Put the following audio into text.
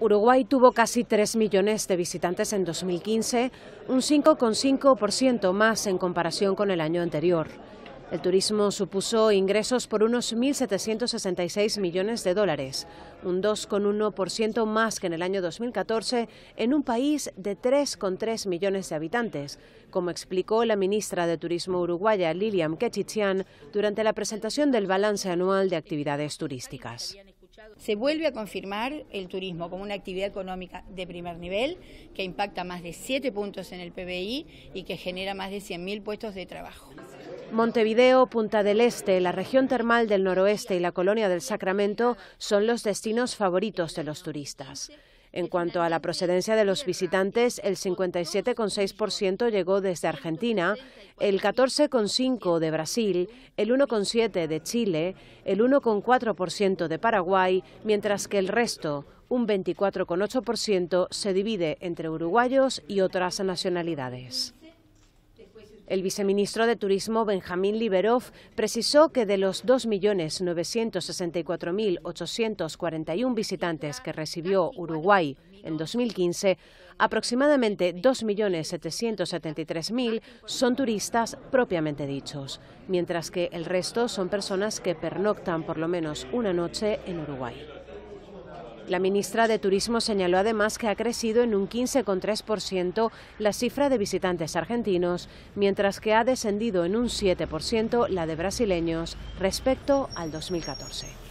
Uruguay tuvo casi 3 millones de visitantes en 2015, un 5,5% más en comparación con el año anterior. El turismo supuso ingresos por unos 1.766 millones de dólares, un 2,1% más que en el año 2014 en un país de 3,3 millones de habitantes, como explicó la ministra de Turismo uruguaya Lilian Kechichian durante la presentación del balance anual de actividades turísticas se vuelve a confirmar el turismo como una actividad económica de primer nivel que impacta más de siete puntos en el PBI y que genera más de 100.000 puestos de trabajo. Montevideo, Punta del Este, la región termal del noroeste y la colonia del Sacramento son los destinos favoritos de los turistas. En cuanto a la procedencia de los visitantes, el 57,6% llegó desde Argentina, el 14,5% de Brasil, el 1,7% de Chile, el 1,4% de Paraguay, mientras que el resto, un 24,8%, se divide entre uruguayos y otras nacionalidades. El viceministro de Turismo, Benjamín Liberov, precisó que de los 2.964.841 visitantes que recibió Uruguay en 2015, aproximadamente 2.773.000 son turistas propiamente dichos, mientras que el resto son personas que pernoctan por lo menos una noche en Uruguay. La ministra de Turismo señaló además que ha crecido en un 15,3% la cifra de visitantes argentinos, mientras que ha descendido en un 7% la de brasileños respecto al 2014.